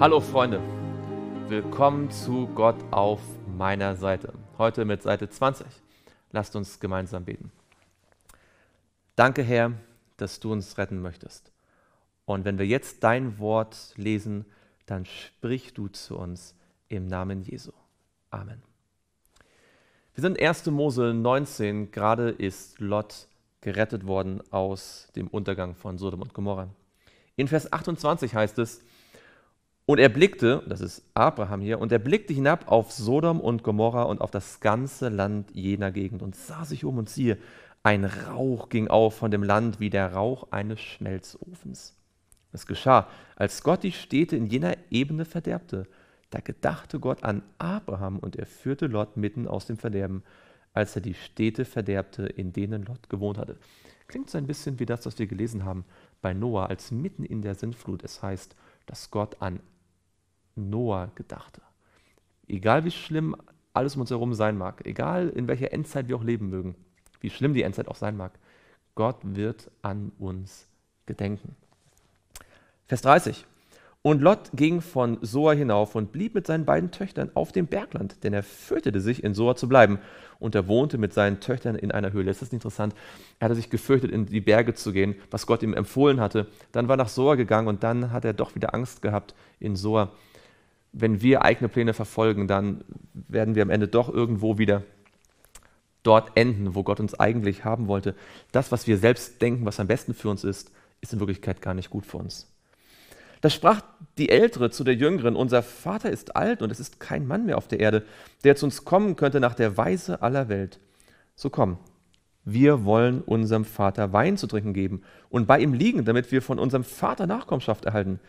Hallo Freunde, willkommen zu Gott auf meiner Seite. Heute mit Seite 20. Lasst uns gemeinsam beten. Danke Herr, dass du uns retten möchtest. Und wenn wir jetzt dein Wort lesen, dann sprich du zu uns im Namen Jesu. Amen. Wir sind 1. Mose 19, gerade ist Lot gerettet worden aus dem Untergang von Sodom und Gomorra. In Vers 28 heißt es, und er blickte, das ist Abraham hier, und er blickte hinab auf Sodom und Gomorra und auf das ganze Land jener Gegend und sah sich um und siehe, ein Rauch ging auf von dem Land wie der Rauch eines Schmelzofens. Es geschah, als Gott die Städte in jener Ebene verderbte. Da gedachte Gott an Abraham und er führte Lot mitten aus dem Verderben, als er die Städte verderbte, in denen Lot gewohnt hatte. Klingt so ein bisschen wie das, was wir gelesen haben bei Noah, als mitten in der Sintflut es heißt, dass Gott an Noah gedachte. Egal wie schlimm alles um uns herum sein mag, egal in welcher Endzeit wir auch leben mögen, wie schlimm die Endzeit auch sein mag, Gott wird an uns gedenken. Vers 30. Und Lot ging von Soa hinauf und blieb mit seinen beiden Töchtern auf dem Bergland, denn er fürchtete sich, in Soa zu bleiben. Und er wohnte mit seinen Töchtern in einer Höhle. Ist das nicht interessant? Er hatte sich gefürchtet, in die Berge zu gehen, was Gott ihm empfohlen hatte. Dann war er nach Soa gegangen und dann hat er doch wieder Angst gehabt in Soa zu wenn wir eigene Pläne verfolgen, dann werden wir am Ende doch irgendwo wieder dort enden, wo Gott uns eigentlich haben wollte. Das, was wir selbst denken, was am besten für uns ist, ist in Wirklichkeit gar nicht gut für uns. Da sprach die Ältere zu der Jüngeren, unser Vater ist alt und es ist kein Mann mehr auf der Erde, der zu uns kommen könnte nach der Weise aller Welt. So komm, wir wollen unserem Vater Wein zu trinken geben und bei ihm liegen, damit wir von unserem Vater Nachkommenschaft erhalten.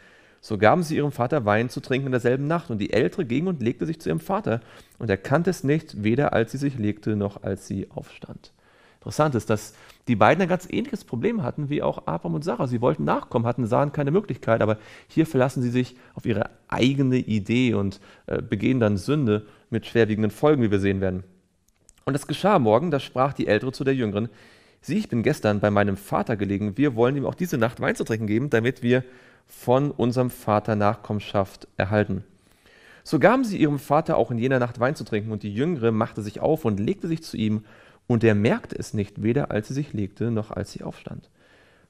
So gaben sie ihrem Vater Wein zu trinken in derselben Nacht, und die Ältere ging und legte sich zu ihrem Vater, und er kannte es nicht, weder als sie sich legte, noch als sie aufstand. Interessant ist, dass die beiden ein ganz ähnliches Problem hatten wie auch Abram und Sarah. Sie wollten nachkommen, hatten, sahen keine Möglichkeit, aber hier verlassen sie sich auf ihre eigene Idee und äh, begehen dann Sünde mit schwerwiegenden Folgen, wie wir sehen werden. Und es geschah morgen, da sprach die Ältere zu der Jüngeren, sieh, ich bin gestern bei meinem Vater gelegen, wir wollen ihm auch diese Nacht Wein zu trinken geben, damit wir von unserem Vater Nachkommenschaft erhalten. So gaben sie ihrem Vater auch in jener Nacht Wein zu trinken, und die Jüngere machte sich auf und legte sich zu ihm, und er merkte es nicht, weder als sie sich legte, noch als sie aufstand.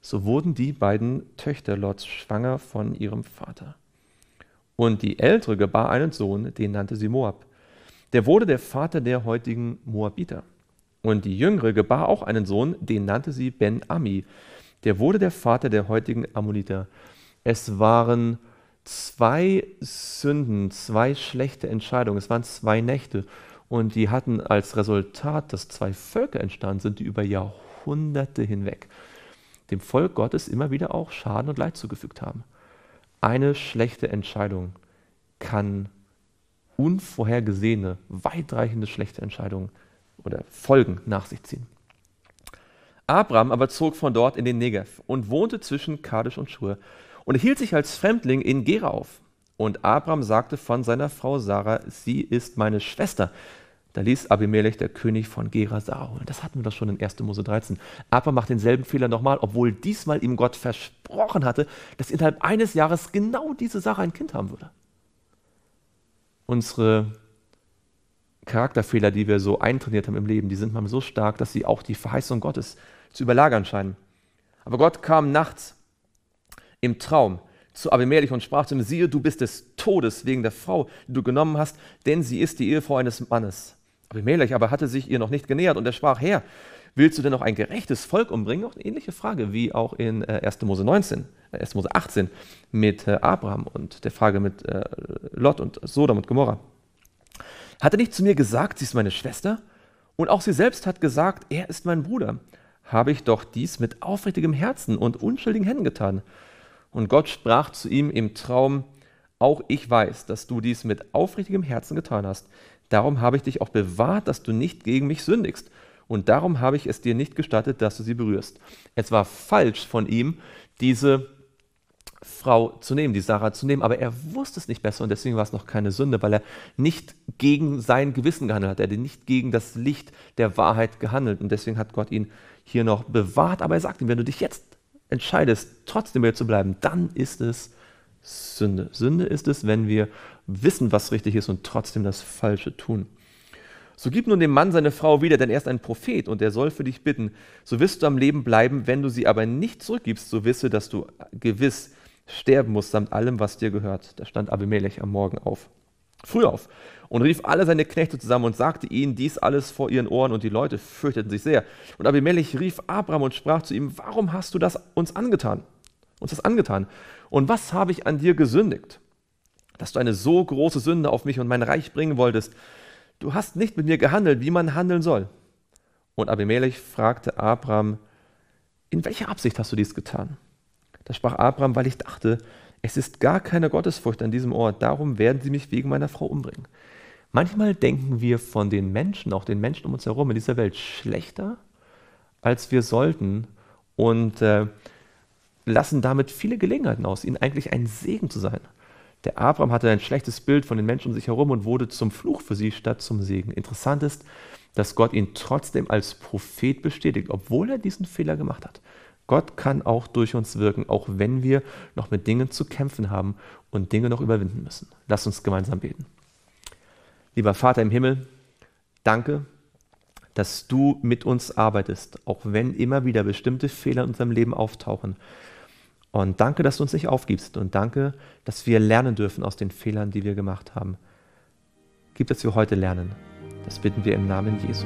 So wurden die beiden Töchter Lots schwanger von ihrem Vater. Und die Ältere gebar einen Sohn, den nannte sie Moab. Der wurde der Vater der heutigen Moabiter. Und die Jüngere gebar auch einen Sohn, den nannte sie Ben-Ami. Der wurde der Vater der heutigen Ammoniter. Es waren zwei Sünden, zwei schlechte Entscheidungen. Es waren zwei Nächte. Und die hatten als Resultat, dass zwei Völker entstanden sind, die über Jahrhunderte hinweg dem Volk Gottes immer wieder auch Schaden und Leid zugefügt haben. Eine schlechte Entscheidung kann unvorhergesehene, weitreichende schlechte Entscheidungen oder Folgen nach sich ziehen. Abraham aber zog von dort in den Negev und wohnte zwischen Kadisch und Schur und er hielt sich als Fremdling in Gera auf. Und Abraham sagte von seiner Frau Sarah, sie ist meine Schwester. Da ließ Abimelech, der König von Gera, Sarah holen. Das hatten wir doch schon in 1. Mose 13. Abraham macht denselben Fehler nochmal, obwohl diesmal ihm Gott versprochen hatte, dass innerhalb eines Jahres genau diese Sarah ein Kind haben würde. Unsere Charakterfehler, die wir so eintrainiert haben im Leben, die sind manchmal so stark, dass sie auch die Verheißung Gottes zu überlagern scheinen. Aber Gott kam nachts im Traum zu Abimelech und sprach zu ihm, siehe, du bist des Todes wegen der Frau, die du genommen hast, denn sie ist die Ehefrau eines Mannes. Abimelech aber hatte sich ihr noch nicht genähert und er sprach, Herr, willst du denn noch ein gerechtes Volk umbringen? Auch eine ähnliche Frage wie auch in 1. Äh, Mose 19, 1. Äh, Mose 18 mit äh, Abraham und der Frage mit Lot und Sodom und Gomorra. Hat er nicht zu mir gesagt, sie ist meine Schwester? Und auch sie selbst hat gesagt, er ist mein Bruder. Habe ich doch dies mit aufrichtigem Herzen und unschuldigen Händen getan. Und Gott sprach zu ihm im Traum, auch ich weiß, dass du dies mit aufrichtigem Herzen getan hast. Darum habe ich dich auch bewahrt, dass du nicht gegen mich sündigst. Und darum habe ich es dir nicht gestattet, dass du sie berührst. Es war falsch von ihm, diese Frau zu nehmen, die Sarah zu nehmen, aber er wusste es nicht besser und deswegen war es noch keine Sünde, weil er nicht gegen sein Gewissen gehandelt hat, er hat nicht gegen das Licht der Wahrheit gehandelt und deswegen hat Gott ihn hier noch bewahrt, aber er sagt ihm, wenn du dich jetzt entscheidest, trotzdem bei dir zu bleiben, dann ist es Sünde. Sünde ist es, wenn wir wissen, was richtig ist und trotzdem das Falsche tun. So gib nun dem Mann seine Frau wieder, denn er ist ein Prophet und er soll für dich bitten. So wirst du am Leben bleiben, wenn du sie aber nicht zurückgibst, so wisse, dass du gewiss sterben musst samt allem, was dir gehört. Da stand Abimelech am Morgen auf früh auf und rief alle seine Knechte zusammen und sagte ihnen dies alles vor ihren Ohren und die Leute fürchteten sich sehr. Und Abimelech rief Abraham und sprach zu ihm, warum hast du das uns angetan? Uns das angetan? Und was habe ich an dir gesündigt, dass du eine so große Sünde auf mich und mein Reich bringen wolltest? Du hast nicht mit mir gehandelt, wie man handeln soll. Und Abimelech fragte Abraham, in welcher Absicht hast du dies getan? Da sprach Abraham, weil ich dachte, es ist gar keine Gottesfurcht an diesem Ort, darum werden sie mich wegen meiner Frau umbringen. Manchmal denken wir von den Menschen, auch den Menschen um uns herum in dieser Welt, schlechter, als wir sollten und äh, lassen damit viele Gelegenheiten aus, ihnen eigentlich ein Segen zu sein. Der Abraham hatte ein schlechtes Bild von den Menschen um sich herum und wurde zum Fluch für sie statt zum Segen. Interessant ist, dass Gott ihn trotzdem als Prophet bestätigt, obwohl er diesen Fehler gemacht hat. Gott kann auch durch uns wirken, auch wenn wir noch mit Dingen zu kämpfen haben und Dinge noch überwinden müssen. Lass uns gemeinsam beten. Lieber Vater im Himmel, danke, dass du mit uns arbeitest, auch wenn immer wieder bestimmte Fehler in unserem Leben auftauchen. Und danke, dass du uns nicht aufgibst und danke, dass wir lernen dürfen aus den Fehlern, die wir gemacht haben. Gib, dass wir heute lernen. Das bitten wir im Namen Jesu.